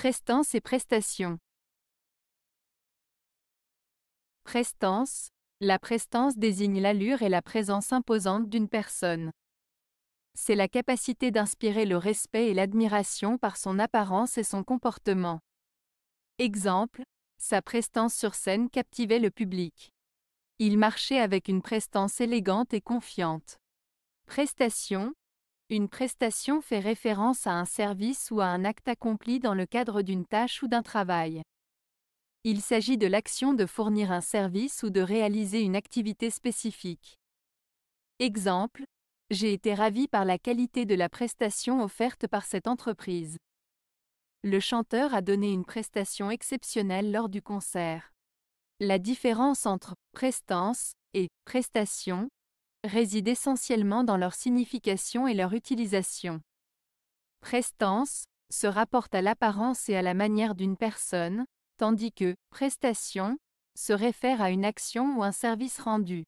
Prestance et prestation. Prestance. La prestance désigne l'allure et la présence imposante d'une personne. C'est la capacité d'inspirer le respect et l'admiration par son apparence et son comportement. Exemple, sa prestance sur scène captivait le public. Il marchait avec une prestance élégante et confiante. Prestation, une prestation fait référence à un service ou à un acte accompli dans le cadre d'une tâche ou d'un travail. Il s'agit de l'action de fournir un service ou de réaliser une activité spécifique. Exemple, j'ai été ravi par la qualité de la prestation offerte par cette entreprise. Le chanteur a donné une prestation exceptionnelle lors du concert. La différence entre prestance et prestation réside essentiellement dans leur signification et leur utilisation. Prestance se rapporte à l'apparence et à la manière d'une personne, tandis que prestation se réfère à une action ou un service rendu.